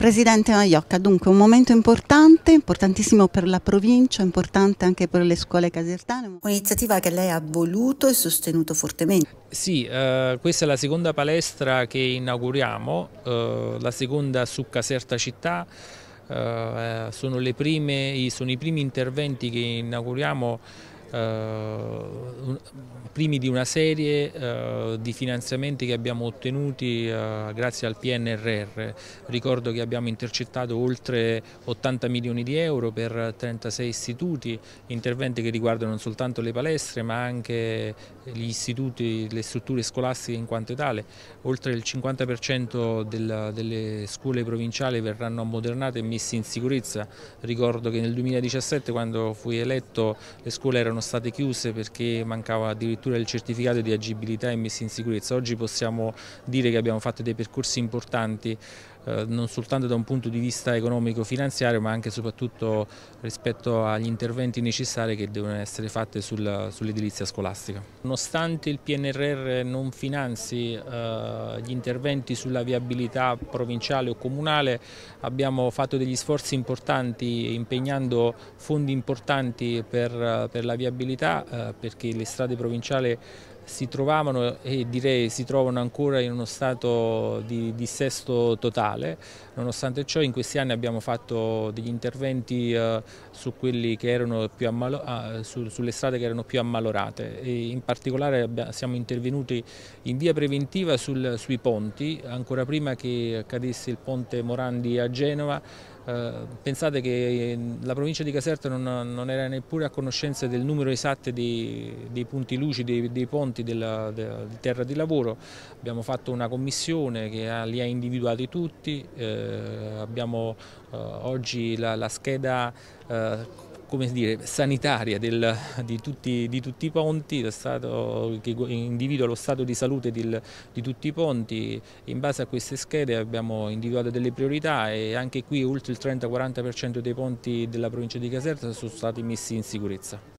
Presidente Maiocca, dunque un momento importante, importantissimo per la provincia, importante anche per le scuole casertane. Un'iniziativa che lei ha voluto e sostenuto fortemente. Sì, eh, questa è la seconda palestra che inauguriamo, eh, la seconda su Caserta Città. Eh, sono, prime, sono i primi interventi che inauguriamo eh, primi di una serie eh, di finanziamenti che abbiamo ottenuti eh, grazie al PNRR. Ricordo che abbiamo intercettato oltre 80 milioni di euro per 36 istituti, interventi che riguardano non soltanto le palestre ma anche gli istituti, le strutture scolastiche in quanto tale. Oltre il 50% del, delle scuole provinciali verranno ammodernate e messe in sicurezza. Ricordo che nel 2017 quando fui eletto le scuole erano sono state chiuse perché mancava addirittura il certificato di agibilità e messa in sicurezza. Oggi possiamo dire che abbiamo fatto dei percorsi importanti eh, non soltanto da un punto di vista economico-finanziario ma anche e soprattutto rispetto agli interventi necessari che devono essere fatti sul, sull'edilizia scolastica. Nonostante il PNRR non finanzi eh, gli interventi sulla viabilità provinciale o comunale abbiamo fatto degli sforzi importanti impegnando fondi importanti per, per la viabilità eh, perché le strade provinciali si trovavano e direi si trovano ancora in uno stato di dissesto totale. Nonostante ciò in questi anni abbiamo fatto degli interventi eh, su ammalo, ah, su, sulle strade che erano più ammalorate e in particolare abbiamo, siamo intervenuti in via preventiva sul, sui ponti, ancora prima che cadesse il ponte Morandi a Genova eh, pensate che ehm, la provincia di Caserta non, non, era neppure a conoscenza del numero esatto dei, dei punti lucidi, dei, dei ponti della, della, terra di lavoro, abbiamo fatto una commissione che ha, li ha individuati tutti, eh, abbiamo eh, oggi la, la scheda eh, come dire, sanitaria del, di, tutti, di, tutti, i ponti, stato, che individua lo stato di salute di, di tutti i ponti. In base a queste schede abbiamo individuato delle priorità e anche qui oltre il 30-40% dei ponti della provincia di Caserta sono stati messi in sicurezza.